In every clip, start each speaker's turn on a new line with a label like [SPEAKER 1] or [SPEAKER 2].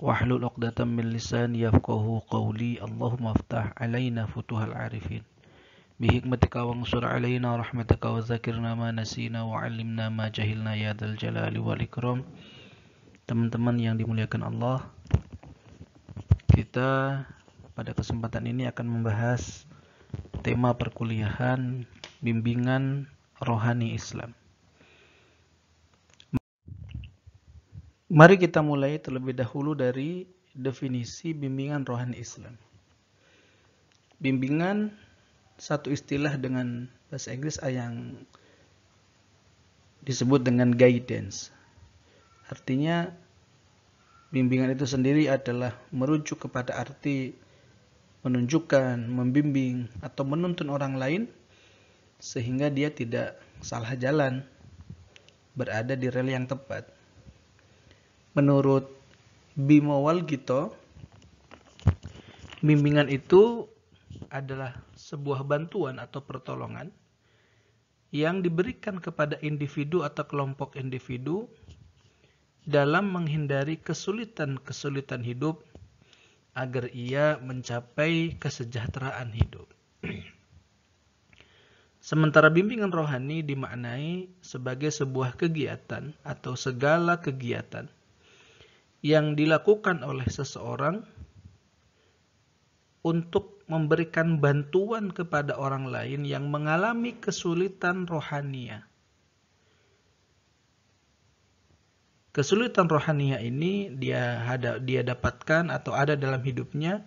[SPEAKER 1] واحلل عقدة من لساني يفقه قولي اللهم افتح علينا فتوح العارفين بحكمتك وانصر علينا رحمتك وذكرنا ما نسينا وعلمنا ما جهلنا يا ذا الجلال والإكرام teman-teman yang dimuliakan Allah kita pada kesempatan ini akan membahas tema perkuliahan bimbingan rohani Islam Mari kita mulai terlebih dahulu dari definisi bimbingan rohani Islam. Bimbingan satu istilah dengan bahasa Inggris yang disebut dengan guidance. Artinya bimbingan itu sendiri adalah merujuk kepada arti menunjukkan, membimbing, atau menuntun orang lain sehingga dia tidak salah jalan, berada di rel yang tepat menurut Bimo Walgito, bimbingan itu adalah sebuah bantuan atau pertolongan yang diberikan kepada individu atau kelompok individu dalam menghindari kesulitan-kesulitan hidup agar ia mencapai kesejahteraan hidup. Sementara bimbingan rohani dimaknai sebagai sebuah kegiatan atau segala kegiatan yang dilakukan oleh seseorang untuk memberikan bantuan kepada orang lain yang mengalami kesulitan rohania. Kesulitan rohania ini dia ada, dia dapatkan atau ada dalam hidupnya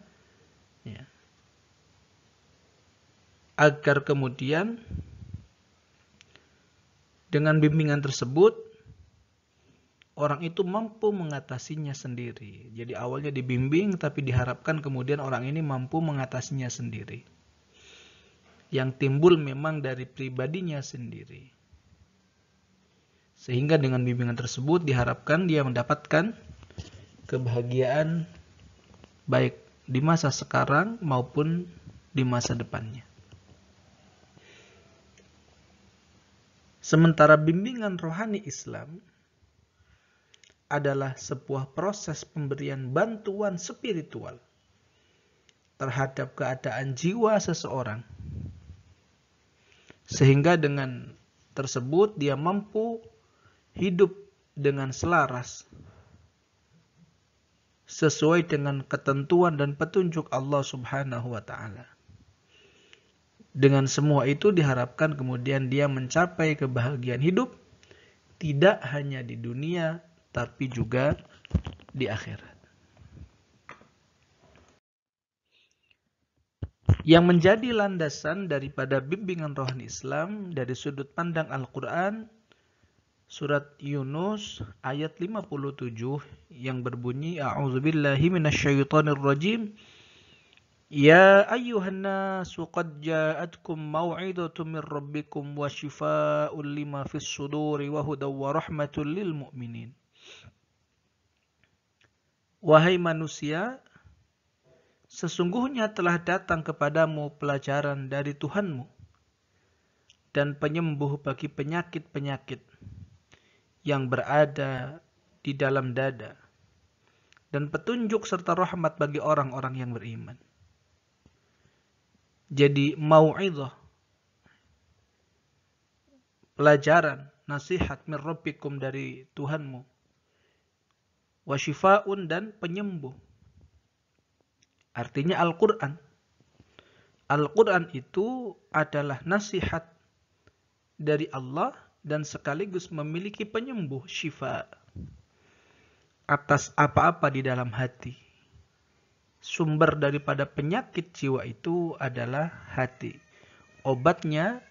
[SPEAKER 1] ya. agar kemudian dengan bimbingan tersebut orang itu mampu mengatasinya sendiri. Jadi awalnya dibimbing tapi diharapkan kemudian orang ini mampu mengatasinya sendiri. Yang timbul memang dari pribadinya sendiri. Sehingga dengan bimbingan tersebut diharapkan dia mendapatkan kebahagiaan baik di masa sekarang maupun di masa depannya. Sementara bimbingan rohani Islam adalah sebuah proses pemberian bantuan spiritual terhadap keadaan jiwa seseorang, sehingga dengan tersebut dia mampu hidup dengan selaras sesuai dengan ketentuan dan petunjuk Allah Subhanahu wa taala. Dengan semua itu diharapkan kemudian dia mencapai kebahagiaan hidup tidak hanya di dunia tapi juga di akhirat. Yang menjadi landasan daripada bimbingan rohani Islam dari sudut pandang Al-Quran, surat Yunus ayat 57 yang berbunyi, A'udzubillahi minasyaitonirrajim, ya ja'atkum أيها الناس rabbikum wa موعظة lima fis suduri wa hudaw wa وهدى lil muminin." Wahai manusia, sesungguhnya telah datang kepadamu pelajaran dari Tuhanmu dan penyembuh bagi penyakit-penyakit yang berada di dalam dada dan petunjuk serta rahmat bagi orang-orang yang beriman. Jadi mau'idhah pelajaran nasihat min dari Tuhanmu wasyifaun dan penyembuh. Artinya Al-Quran. Al-Quran itu adalah nasihat dari Allah dan sekaligus memiliki penyembuh syifa atas apa-apa di dalam hati. Sumber daripada penyakit jiwa itu adalah hati. Obatnya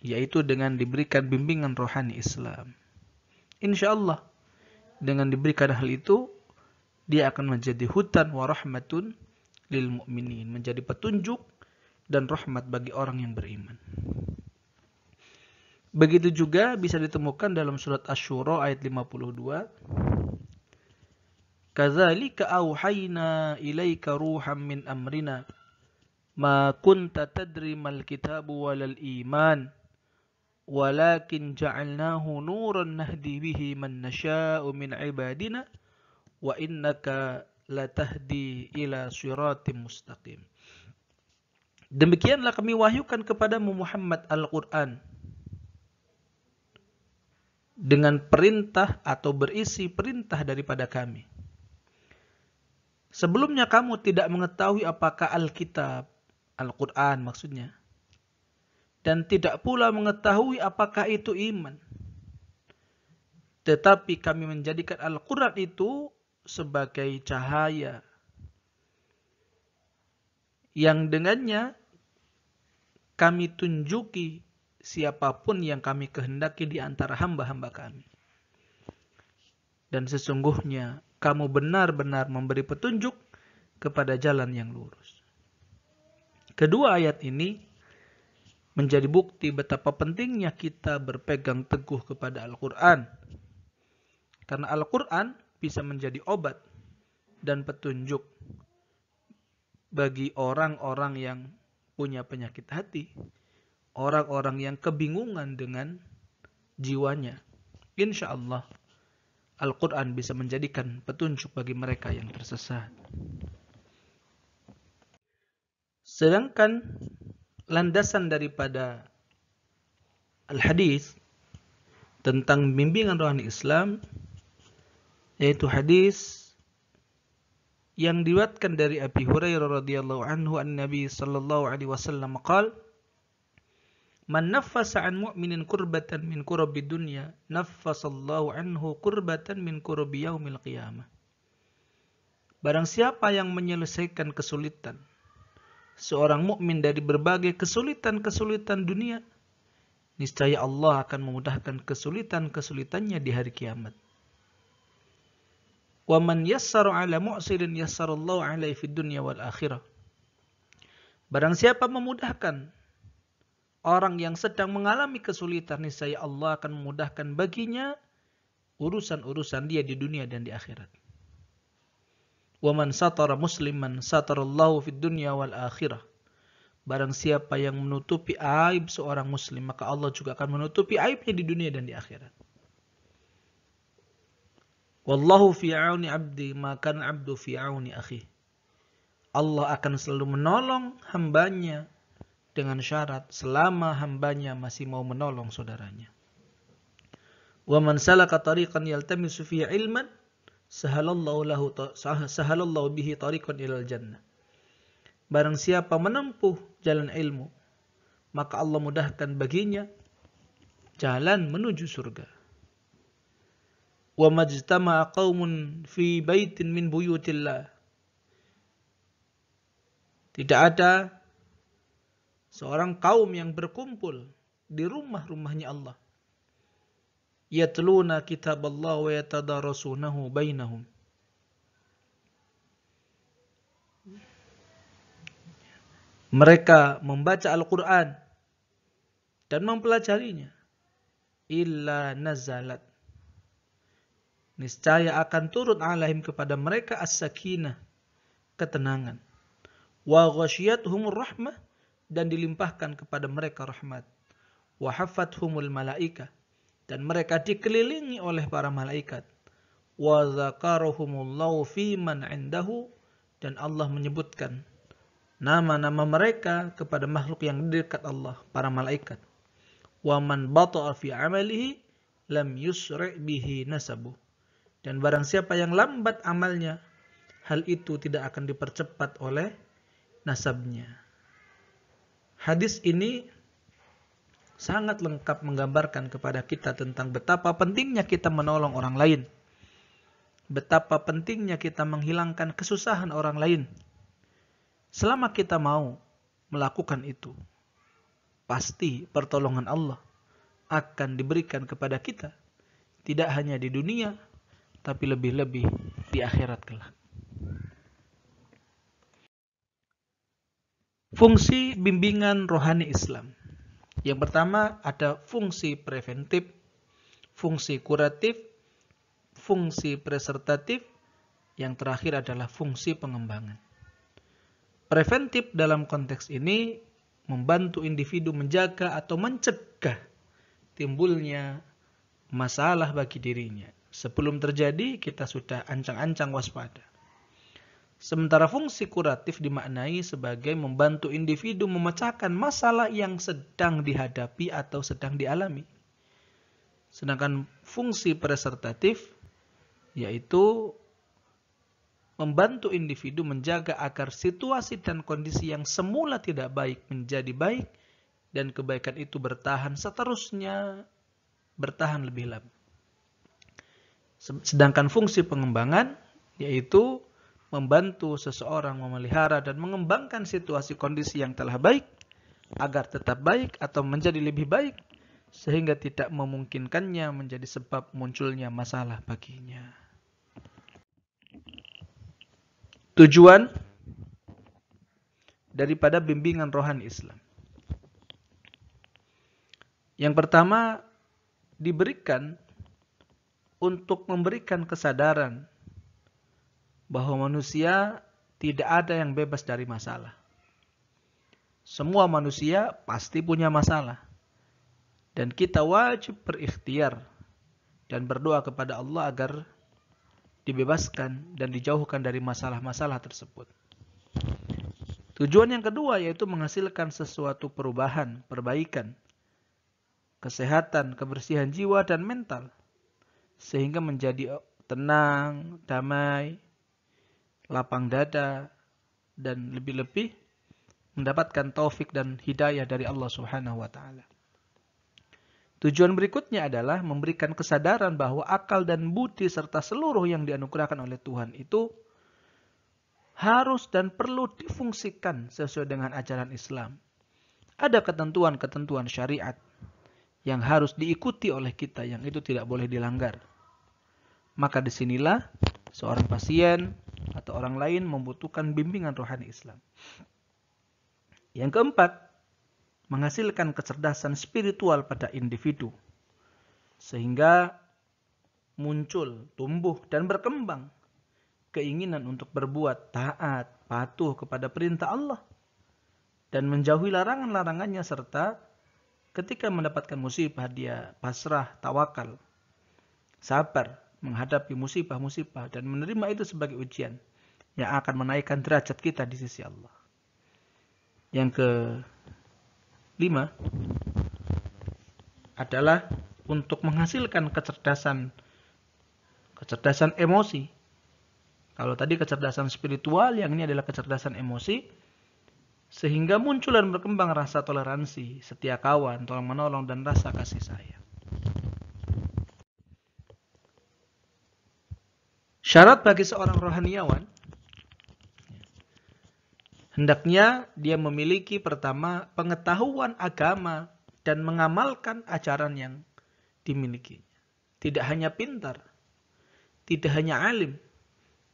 [SPEAKER 1] yaitu dengan diberikan bimbingan rohani Islam. Insya Allah dengan diberikan hal itu dia akan menjadi hutan warahmatun lil mu'minin menjadi petunjuk dan rahmat bagi orang yang beriman. Begitu juga bisa ditemukan dalam surat Asy-Syura ayat 52. Kadzalika auhayna ilaika ruham min amrina ma kunta tadri mal kitabu walal iman walakin ja'alnahu nuran nahdi bihi man nasha'u min ibadina wa innaka latahdi ila siratim mustaqim Demikianlah kami wahyukan kepadamu Muhammad Al-Quran dengan perintah atau berisi perintah daripada kami. Sebelumnya kamu tidak mengetahui apakah Alkitab, Al-Quran maksudnya, dan tidak pula mengetahui apakah itu iman. Tetapi kami menjadikan Al-Quran itu sebagai cahaya yang dengannya kami tunjuki siapapun yang kami kehendaki di antara hamba-hamba kami. Dan sesungguhnya kamu benar-benar memberi petunjuk kepada jalan yang lurus. Kedua ayat ini menjadi bukti betapa pentingnya kita berpegang teguh kepada Al-Quran. Karena Al-Quran bisa menjadi obat dan petunjuk bagi orang-orang yang punya penyakit hati, orang-orang yang kebingungan dengan jiwanya. Insya Allah, Al-Quran bisa menjadikan petunjuk bagi mereka yang tersesat. Sedangkan landasan daripada al-hadis tentang bimbingan rohani Islam yaitu hadis yang diwatkan dari Abi Hurairah radhiyallahu anhu an Nabi sallallahu alaihi wasallam qaal Man nafasa an mu'minin kurbatan min kurabi dunya naffasallahu anhu kurbatan min kurabi yaumil qiyamah Barang siapa yang menyelesaikan kesulitan seorang mukmin dari berbagai kesulitan-kesulitan dunia, niscaya Allah akan memudahkan kesulitan-kesulitannya di hari kiamat. وَمَنْ 'ala عَلَى مُعْسِرٍ يَسَّرَ اللَّهُ عَلَيْهِ فِي الدُّنْيَا وَالْآخِرَةِ Barang siapa memudahkan orang yang sedang mengalami kesulitan, niscaya Allah akan memudahkan baginya urusan-urusan dia di dunia dan di akhirat. Waman satara musliman satarallahu fid dunya wal akhirah. Barang siapa yang menutupi aib seorang muslim, maka Allah juga akan menutupi aibnya di dunia dan di akhirat. Wallahu fi auni abdi maka abdu fi auni akhi. Allah akan selalu menolong hambanya dengan syarat selama hambanya masih mau menolong saudaranya. Wa man salaka tariqan yaltamisu fi ilman sahalallahu lahu sahalallahu bihi tariqan ilal jannah. Barang siapa menempuh jalan ilmu, maka Allah mudahkan baginya jalan menuju surga. Wa majtama'a qaumun fi baitin min buyutillah. Tidak ada seorang kaum yang berkumpul di rumah-rumahnya Allah yatluna kitab Allah wa yatadarasunahu bainahum. Mereka membaca Al-Quran dan mempelajarinya. Illa nazalat. Niscaya akan turun alaihim kepada mereka as-sakinah. Ketenangan. Wa ghasyiathumur rahmah. Dan dilimpahkan kepada mereka rahmat. Wa humul malaikah dan mereka dikelilingi oleh para malaikat. Wa zakarohumullahu fi man indahu dan Allah menyebutkan nama-nama mereka kepada makhluk yang dekat Allah, para malaikat. Wa man bata'a fi amalihi lam yusri' bihi nasabu. Dan barang siapa yang lambat amalnya, hal itu tidak akan dipercepat oleh nasabnya. Hadis ini sangat lengkap menggambarkan kepada kita tentang betapa pentingnya kita menolong orang lain. Betapa pentingnya kita menghilangkan kesusahan orang lain. Selama kita mau melakukan itu, pasti pertolongan Allah akan diberikan kepada kita. Tidak hanya di dunia, tapi lebih-lebih di akhirat kelak. Fungsi bimbingan rohani Islam yang pertama ada fungsi preventif, fungsi kuratif, fungsi presertatif, yang terakhir adalah fungsi pengembangan. Preventif dalam konteks ini membantu individu menjaga atau mencegah timbulnya masalah bagi dirinya. Sebelum terjadi, kita sudah ancang-ancang waspada. Sementara fungsi kuratif dimaknai sebagai membantu individu memecahkan masalah yang sedang dihadapi atau sedang dialami. Sedangkan fungsi presertatif yaitu membantu individu menjaga agar situasi dan kondisi yang semula tidak baik menjadi baik dan kebaikan itu bertahan seterusnya bertahan lebih lama. Sedangkan fungsi pengembangan yaitu membantu seseorang memelihara dan mengembangkan situasi kondisi yang telah baik agar tetap baik atau menjadi lebih baik sehingga tidak memungkinkannya menjadi sebab munculnya masalah baginya. Tujuan daripada bimbingan rohani Islam. Yang pertama diberikan untuk memberikan kesadaran bahwa manusia tidak ada yang bebas dari masalah. Semua manusia pasti punya masalah. Dan kita wajib berikhtiar dan berdoa kepada Allah agar dibebaskan dan dijauhkan dari masalah-masalah tersebut. Tujuan yang kedua yaitu menghasilkan sesuatu perubahan, perbaikan, kesehatan, kebersihan jiwa dan mental, sehingga menjadi tenang, damai, lapang dada, dan lebih-lebih mendapatkan taufik dan hidayah dari Allah Subhanahu wa taala. Tujuan berikutnya adalah memberikan kesadaran bahwa akal dan budi serta seluruh yang dianugerahkan oleh Tuhan itu harus dan perlu difungsikan sesuai dengan ajaran Islam. Ada ketentuan-ketentuan syariat yang harus diikuti oleh kita yang itu tidak boleh dilanggar. Maka disinilah seorang pasien atau orang lain membutuhkan bimbingan rohani Islam. Yang keempat, menghasilkan kecerdasan spiritual pada individu sehingga muncul, tumbuh dan berkembang keinginan untuk berbuat taat, patuh kepada perintah Allah dan menjauhi larangan-larangannya serta ketika mendapatkan musibah dia pasrah, tawakal, sabar menghadapi musibah-musibah dan menerima itu sebagai ujian yang akan menaikkan derajat kita di sisi Allah. Yang ke lima adalah untuk menghasilkan kecerdasan kecerdasan emosi. Kalau tadi kecerdasan spiritual, yang ini adalah kecerdasan emosi sehingga muncul dan berkembang rasa toleransi, setia kawan, tolong menolong dan rasa kasih sayang. Syarat bagi seorang rohaniawan hendaknya dia memiliki pertama pengetahuan agama dan mengamalkan ajaran yang dimilikinya. Tidak hanya pintar, tidak hanya alim,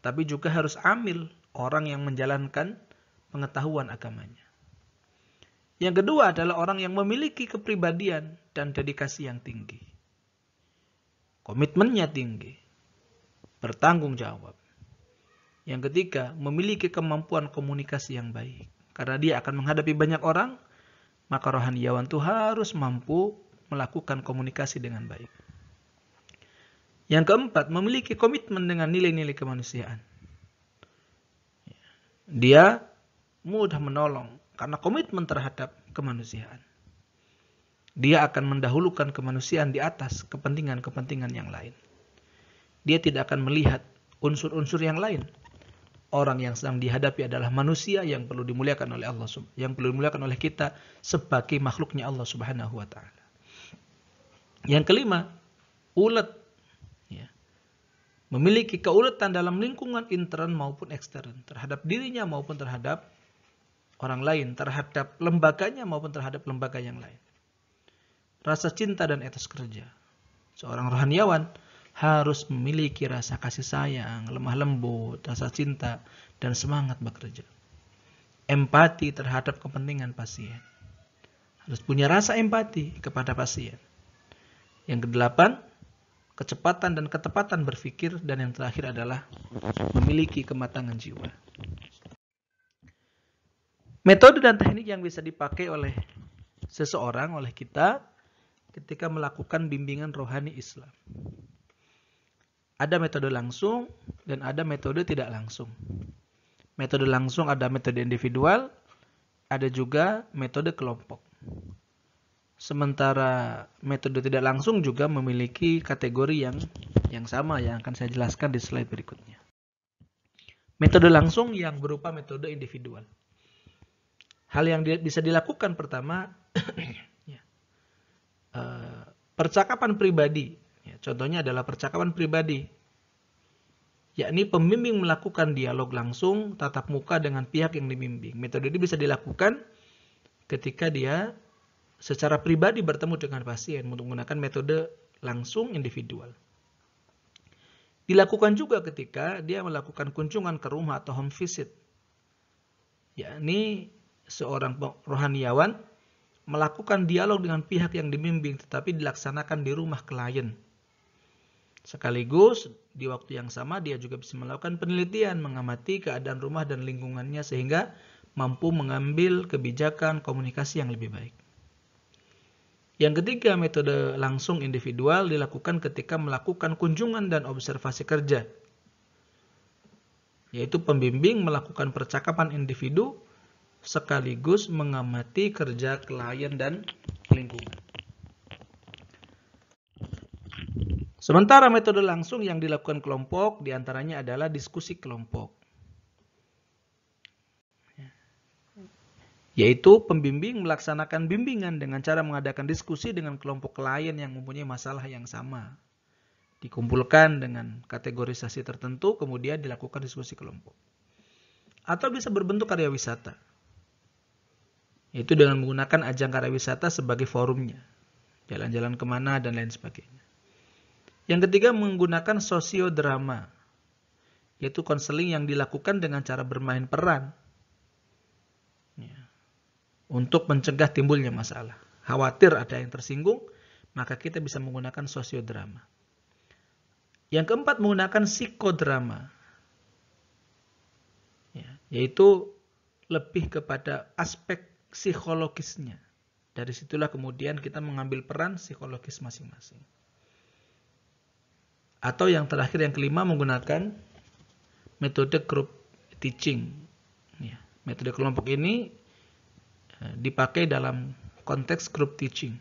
[SPEAKER 1] tapi juga harus amil orang yang menjalankan pengetahuan agamanya. Yang kedua adalah orang yang memiliki kepribadian dan dedikasi yang tinggi. Komitmennya tinggi bertanggung jawab. Yang ketiga, memiliki kemampuan komunikasi yang baik. Karena dia akan menghadapi banyak orang, maka rohaniawan itu harus mampu melakukan komunikasi dengan baik. Yang keempat, memiliki komitmen dengan nilai-nilai kemanusiaan. Dia mudah menolong karena komitmen terhadap kemanusiaan. Dia akan mendahulukan kemanusiaan di atas kepentingan-kepentingan yang lain dia tidak akan melihat unsur-unsur yang lain. Orang yang sedang dihadapi adalah manusia yang perlu dimuliakan oleh Allah, yang perlu dimuliakan oleh kita sebagai makhluknya Allah Subhanahu wa taala. Yang kelima, ulet ya, memiliki keuletan dalam lingkungan intern maupun ekstern terhadap dirinya maupun terhadap orang lain, terhadap lembaganya maupun terhadap lembaga yang lain. Rasa cinta dan etos kerja. Seorang rohaniawan harus memiliki rasa kasih sayang, lemah lembut, rasa cinta, dan semangat bekerja. Empati terhadap kepentingan pasien. Harus punya rasa empati kepada pasien. Yang kedelapan, kecepatan dan ketepatan berpikir. Dan yang terakhir adalah memiliki kematangan jiwa. Metode dan teknik yang bisa dipakai oleh seseorang, oleh kita, ketika melakukan bimbingan rohani Islam. Ada metode langsung dan ada metode tidak langsung. Metode langsung ada metode individual, ada juga metode kelompok. Sementara metode tidak langsung juga memiliki kategori yang yang sama yang akan saya jelaskan di slide berikutnya. Metode langsung yang berupa metode individual. Hal yang bisa dilakukan pertama ya, eh, percakapan pribadi Contohnya adalah percakapan pribadi, yakni pembimbing melakukan dialog langsung tatap muka dengan pihak yang dibimbing. Metode ini bisa dilakukan ketika dia secara pribadi bertemu dengan pasien untuk menggunakan metode langsung individual. Dilakukan juga ketika dia melakukan kunjungan ke rumah atau home visit, yakni seorang rohaniawan melakukan dialog dengan pihak yang dibimbing tetapi dilaksanakan di rumah klien Sekaligus di waktu yang sama dia juga bisa melakukan penelitian mengamati keadaan rumah dan lingkungannya sehingga mampu mengambil kebijakan komunikasi yang lebih baik. Yang ketiga, metode langsung individual dilakukan ketika melakukan kunjungan dan observasi kerja, yaitu pembimbing melakukan percakapan individu sekaligus mengamati kerja klien dan lingkungan. Sementara metode langsung yang dilakukan kelompok diantaranya adalah diskusi kelompok. Ya. Yaitu pembimbing melaksanakan bimbingan dengan cara mengadakan diskusi dengan kelompok klien yang mempunyai masalah yang sama. Dikumpulkan dengan kategorisasi tertentu kemudian dilakukan diskusi kelompok. Atau bisa berbentuk karya wisata. Yaitu dengan menggunakan ajang karya wisata sebagai forumnya. Jalan-jalan kemana dan lain sebagainya. Yang ketiga menggunakan sosiodrama, yaitu konseling yang dilakukan dengan cara bermain peran ya, untuk mencegah timbulnya masalah. Khawatir ada yang tersinggung, maka kita bisa menggunakan sosiodrama. Yang keempat menggunakan psikodrama, ya, yaitu lebih kepada aspek psikologisnya. Dari situlah kemudian kita mengambil peran psikologis masing-masing. Atau yang terakhir yang kelima menggunakan metode group teaching. Ya, metode kelompok ini eh, dipakai dalam konteks group teaching.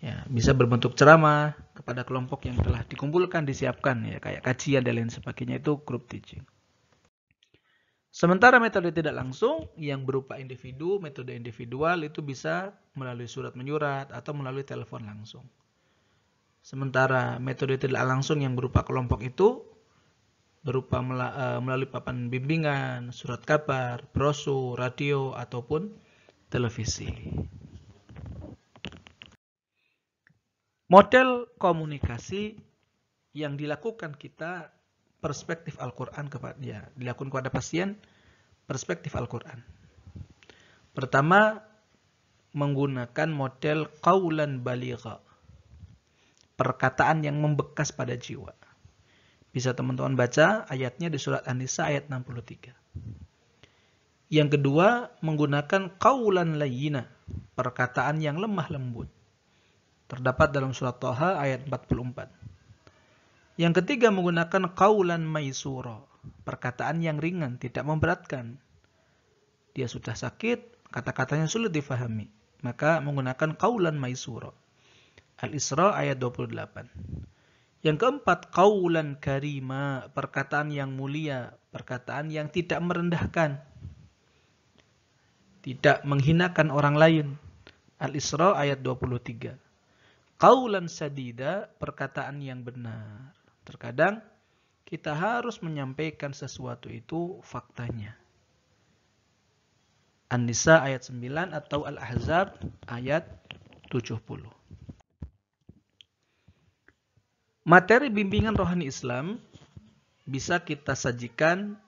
[SPEAKER 1] Ya, bisa berbentuk ceramah kepada kelompok yang telah dikumpulkan, disiapkan ya, kayak kajian dan lain sebagainya itu group teaching. Sementara metode tidak langsung yang berupa individu, metode individual itu bisa melalui surat menyurat atau melalui telepon langsung. Sementara metode tidak langsung yang berupa kelompok itu berupa e, melalui papan bimbingan, surat kabar, brosur, radio, ataupun televisi. Model komunikasi yang dilakukan kita perspektif Al-Quran kepada ya, dilakukan kepada pasien perspektif Al-Quran. Pertama, menggunakan model kaulan baligha perkataan yang membekas pada jiwa. Bisa teman-teman baca ayatnya di surat An-Nisa ayat 63. Yang kedua, menggunakan kaulan layina, perkataan yang lemah lembut. Terdapat dalam surat Toha ayat 44. Yang ketiga, menggunakan kaulan maisuro, perkataan yang ringan, tidak memberatkan. Dia sudah sakit, kata-katanya sulit difahami, maka menggunakan kaulan maisuro. Al-Isra ayat 28. Yang keempat, kaulan karima, perkataan yang mulia, perkataan yang tidak merendahkan, tidak menghinakan orang lain. Al-Isra ayat 23. Kaulan sadida, perkataan yang benar. Terkadang kita harus menyampaikan sesuatu itu faktanya. An-Nisa ayat 9 atau Al-Ahzab ayat 70. Materi bimbingan rohani Islam bisa kita sajikan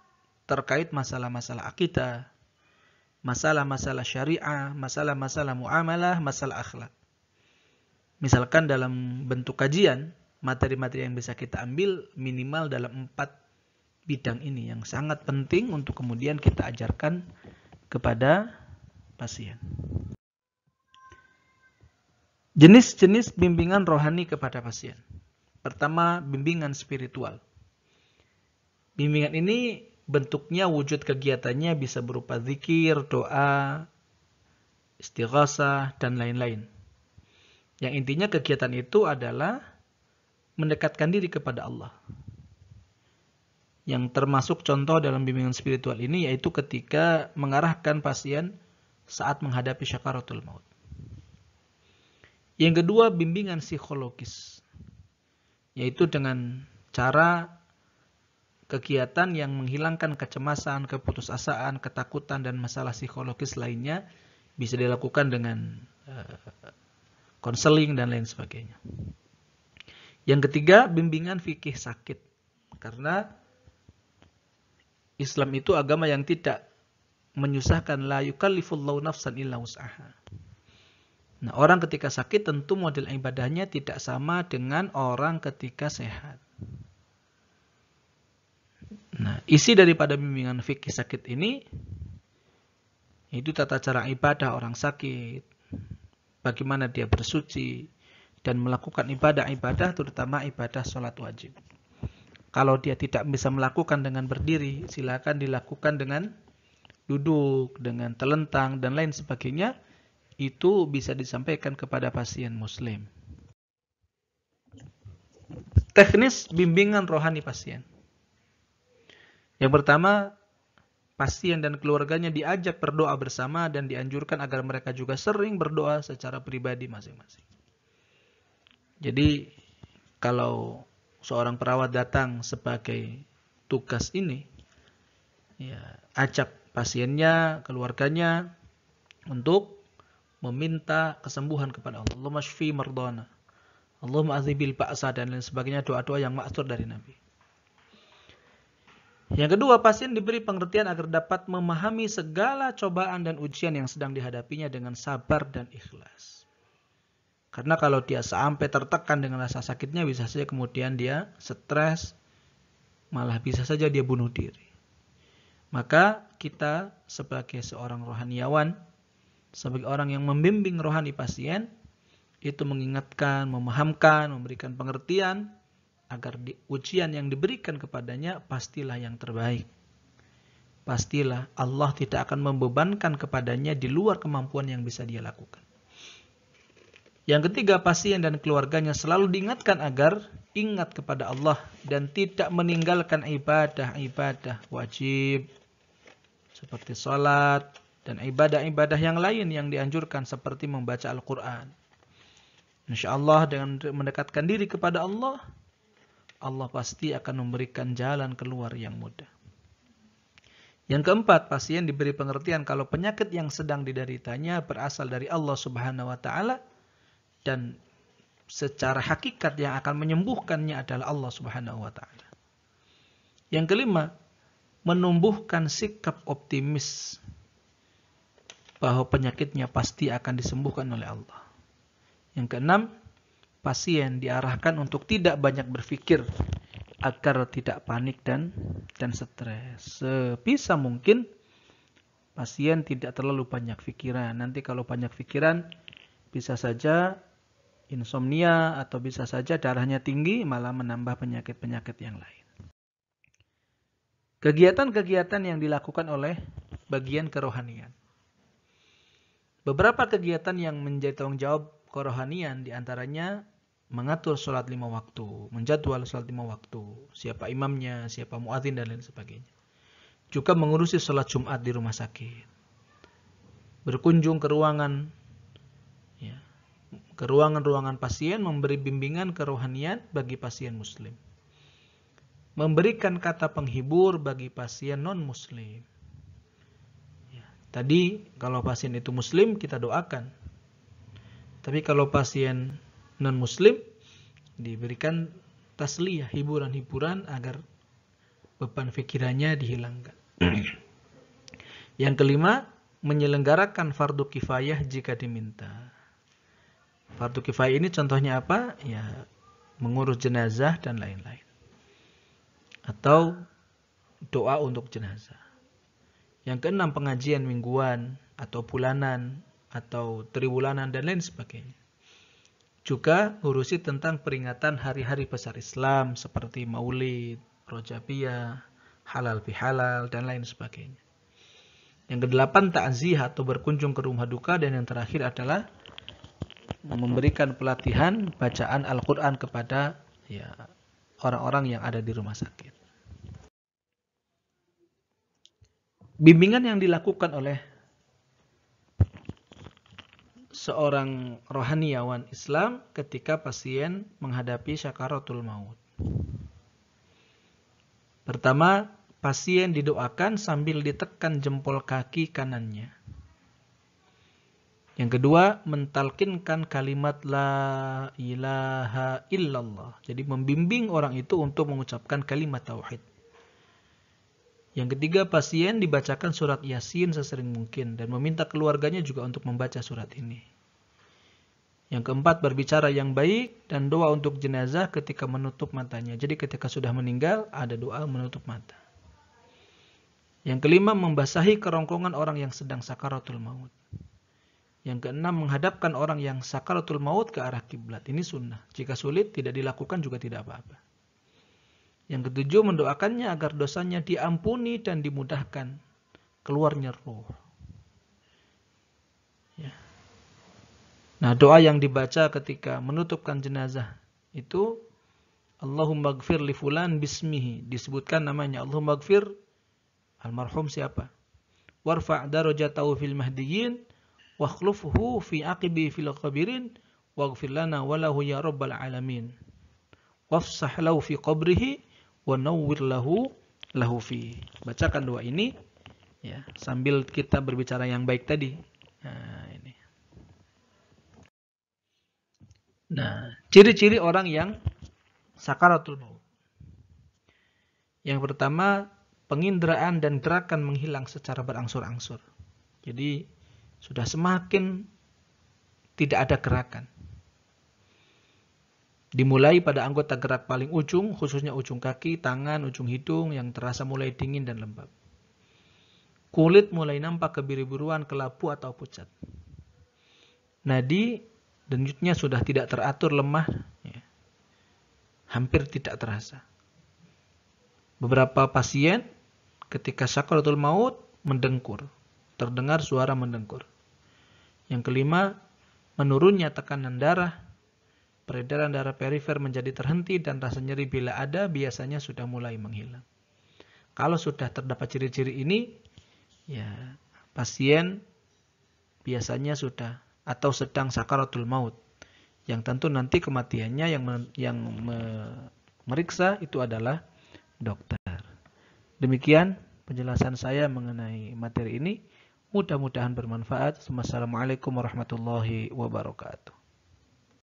[SPEAKER 1] terkait masalah-masalah akidah, masalah-masalah syariah, masalah-masalah muamalah, masalah akhlak. Misalkan dalam bentuk kajian, materi-materi yang bisa kita ambil minimal dalam empat bidang ini yang sangat penting untuk kemudian kita ajarkan kepada pasien. Jenis-jenis bimbingan rohani kepada pasien. Pertama, bimbingan spiritual. Bimbingan ini bentuknya wujud kegiatannya bisa berupa zikir, doa, istighosah, dan lain-lain. Yang intinya kegiatan itu adalah mendekatkan diri kepada Allah. Yang termasuk contoh dalam bimbingan spiritual ini yaitu ketika mengarahkan pasien saat menghadapi syakaratul maut. Yang kedua, bimbingan psikologis yaitu dengan cara kegiatan yang menghilangkan kecemasan, keputusasaan, ketakutan, dan masalah psikologis lainnya bisa dilakukan dengan eh, konseling uh, dan lain sebagainya. Yang ketiga, bimbingan fikih sakit. Karena Islam itu agama yang tidak menyusahkan la yukallifullahu nafsan illa usaha. Nah, orang ketika sakit tentu model ibadahnya tidak sama dengan orang ketika sehat. Nah, isi daripada bimbingan fikih sakit ini itu tata cara ibadah orang sakit, bagaimana dia bersuci dan melakukan ibadah-ibadah terutama ibadah sholat wajib. Kalau dia tidak bisa melakukan dengan berdiri, silakan dilakukan dengan duduk, dengan telentang dan lain sebagainya itu bisa disampaikan kepada pasien muslim. Teknis bimbingan rohani pasien. Yang pertama, pasien dan keluarganya diajak berdoa bersama dan dianjurkan agar mereka juga sering berdoa secara pribadi masing-masing. Jadi, kalau seorang perawat datang sebagai tugas ini, ya, acak pasiennya, keluarganya untuk meminta kesembuhan kepada Allah. Allah masyfi mardana. Allah ma'azibil ba'sa dan lain sebagainya doa-doa yang maksur dari Nabi. Yang kedua, pasien diberi pengertian agar dapat memahami segala cobaan dan ujian yang sedang dihadapinya dengan sabar dan ikhlas. Karena kalau dia sampai tertekan dengan rasa sakitnya, bisa saja kemudian dia stres, malah bisa saja dia bunuh diri. Maka kita sebagai seorang rohaniawan sebagai orang yang membimbing rohani pasien itu mengingatkan, memahamkan, memberikan pengertian agar di, ujian yang diberikan kepadanya pastilah yang terbaik. Pastilah Allah tidak akan membebankan kepadanya di luar kemampuan yang bisa dia lakukan. Yang ketiga, pasien dan keluarganya selalu diingatkan agar ingat kepada Allah dan tidak meninggalkan ibadah-ibadah wajib seperti sholat, dan ibadah-ibadah yang lain yang dianjurkan seperti membaca Al-Quran. Insya Allah dengan mendekatkan diri kepada Allah, Allah pasti akan memberikan jalan keluar yang mudah. Yang keempat, pasien diberi pengertian kalau penyakit yang sedang dideritanya berasal dari Allah Subhanahu wa taala dan secara hakikat yang akan menyembuhkannya adalah Allah Subhanahu wa taala. Yang kelima, menumbuhkan sikap optimis bahwa penyakitnya pasti akan disembuhkan oleh Allah. Yang keenam, pasien diarahkan untuk tidak banyak berpikir agar tidak panik dan dan stres. Sebisa mungkin pasien tidak terlalu banyak pikiran. Nanti kalau banyak pikiran bisa saja insomnia atau bisa saja darahnya tinggi malah menambah penyakit-penyakit yang lain. Kegiatan-kegiatan yang dilakukan oleh bagian kerohanian. Beberapa kegiatan yang menjadi tanggung jawab kerohanian diantaranya mengatur sholat lima waktu, menjadwal sholat lima waktu, siapa imamnya, siapa muadzin dan lain sebagainya. Juga mengurusi sholat Jumat di rumah sakit, berkunjung ke ruangan, ya, ke ruangan-ruangan pasien, memberi bimbingan kerohanian bagi pasien Muslim memberikan kata penghibur bagi pasien non-Muslim, Tadi kalau pasien itu muslim kita doakan. Tapi kalau pasien non muslim diberikan tasliyah, hiburan-hiburan agar beban pikirannya dihilangkan. Yang kelima, menyelenggarakan fardu kifayah jika diminta. Fardu kifayah ini contohnya apa? Ya, mengurus jenazah dan lain-lain. Atau doa untuk jenazah. Yang keenam pengajian mingguan atau bulanan atau triwulanan dan lain sebagainya. Juga urusi tentang peringatan hari-hari besar Islam seperti Maulid, Rojabiyah, Halal Bihalal, dan lain sebagainya. Yang kedelapan takziah atau berkunjung ke rumah duka dan yang terakhir adalah memberikan pelatihan bacaan Al-Qur'an kepada ya orang-orang yang ada di rumah sakit. bimbingan yang dilakukan oleh seorang rohaniawan Islam ketika pasien menghadapi syakaratul maut. Pertama, pasien didoakan sambil ditekan jempol kaki kanannya. Yang kedua, mentalkinkan kalimat la ilaha illallah. Jadi membimbing orang itu untuk mengucapkan kalimat tauhid. Yang ketiga, pasien dibacakan surat Yasin sesering mungkin dan meminta keluarganya juga untuk membaca surat ini. Yang keempat, berbicara yang baik dan doa untuk jenazah ketika menutup matanya. Jadi ketika sudah meninggal, ada doa menutup mata. Yang kelima, membasahi kerongkongan orang yang sedang sakaratul maut. Yang keenam, menghadapkan orang yang sakaratul maut ke arah kiblat. Ini sunnah. Jika sulit, tidak dilakukan juga tidak apa-apa. Yang ketujuh mendoakannya agar dosanya diampuni dan dimudahkan keluarnya ruh. Ya. Nah doa yang dibaca ketika menutupkan jenazah itu Allahumma gfir li fulan bismihi disebutkan namanya Allahumma gfir almarhum siapa warfa' darajatahu fil mahdiyin wa khlufhu fi aqibi fil qabirin waghfir lana walahu ya rabbal alamin wafsah lahu fi qabrihi wa nawwir lahu lahu fi. Bacakan doa ini ya sambil kita berbicara yang baik tadi. Nah, ini. Nah, ciri-ciri orang yang sakaratul maut. Yang pertama, penginderaan dan gerakan menghilang secara berangsur-angsur. Jadi, sudah semakin tidak ada gerakan. Dimulai pada anggota gerak paling ujung, khususnya ujung kaki, tangan, ujung hidung yang terasa mulai dingin dan lembab. Kulit mulai nampak kebiru-biruan, kelabu atau pucat. Nadi denyutnya sudah tidak teratur lemah, ya. hampir tidak terasa. Beberapa pasien ketika sakaratul maut mendengkur, terdengar suara mendengkur. Yang kelima, menurunnya tekanan darah Peredaran darah perifer menjadi terhenti dan rasa nyeri bila ada biasanya sudah mulai menghilang. Kalau sudah terdapat ciri-ciri ini, ya pasien biasanya sudah atau sedang sakaratul maut. Yang tentu nanti kematiannya yang me, yang meriksa itu adalah dokter. Demikian penjelasan saya mengenai materi ini. Mudah-mudahan bermanfaat. Wassalamualaikum warahmatullahi wabarakatuh.